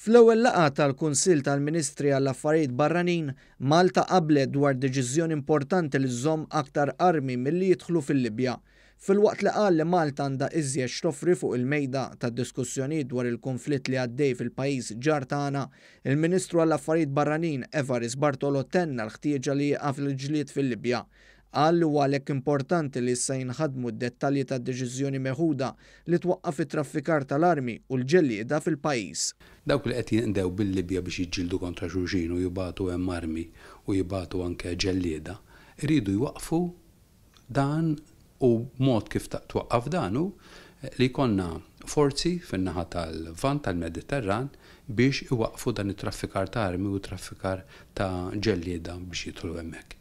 Fl-ewwel laqgħa tal-Kunsill tal-Ministri għall-Affarijiet Barranin, Malta qablet dwar deċiżjoni importanti li żomm aktar armi milli jidħlu fil-Libja. Fil-waqt li qal li Malta għandha iżjed xtofri fuq il-mejda tad diskussjonijiet dwar il-konflitt li għaddej fil-pajjiż ġar tagħna, il-Ministru għall-Affarijiet Barranin Evaris Bartolo tenna l-ħtieġa li jaqaf il-ġlied fil-Libja. Għallu għalek importanti li sa jinħadmu d-dettalji ta' deċiżjoni meħuda li twaqqaf it-traffikar tal-armi u l-ġellieda fil-pajis. Dawk li qed ndew bil-Libja biex jiġġieldu kontra xulxin u jibatu hemm armi u jibatu anke ġellieda, rridu jwaqfu dan u mod kif twaqqaf danu eh, li konna forzi fin-naħa tal-vant tal-Mediterran biex iwaqfu dan it-traffikar ta' armi u traffikar ta' ġellieda biex jitlu hemmhekk.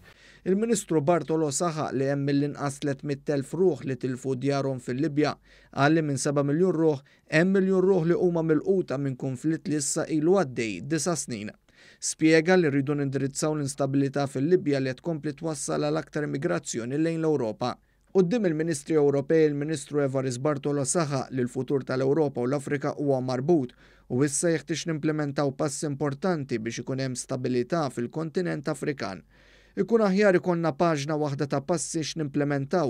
Il-Ministru Bartolo saħaq li hemm mill-inqas 300.000 ruħ li tilfu djarhom fil-Libja, għalli minn 7 miljon ruħ hemm miljon ruħ li huma mill-quta minn konflitt li issa ilu għaddej disa snin. Spiega li rridu nindirizzaw l-instabilità fil-Libja li tkompli twassal għal aktar immigrazzjoni lejn l-Ewropa. Uddim il-Ministri Ewropej il-Ministru Evaris Bartolo saħa li l-futur tal-Ewropa u l-Afrika huwa marbut u issa jeħtieġ nimplementaw pass importanti biex ikun hemm stabilità fil-kontinent Afrikan. Ikun aħjar ikonna paġna waħda ta' passi x'nimplementaw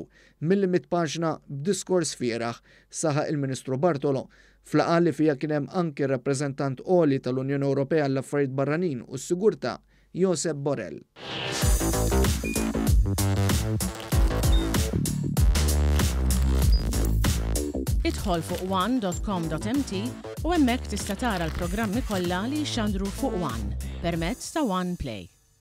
mill-limit paġna b'diskors fieraħ saħa il-Ministru Bartolo F'laqali li fija kien hemm anki rappreżentant oli tal-Unjoni Ewropea l affarijiet barranin u s-sigurta Josep Borrell. Idħol fuq one.com.mt u hemmhekk tista' tara l-programmi kollha li xandru fuq One permezz ta' One Play.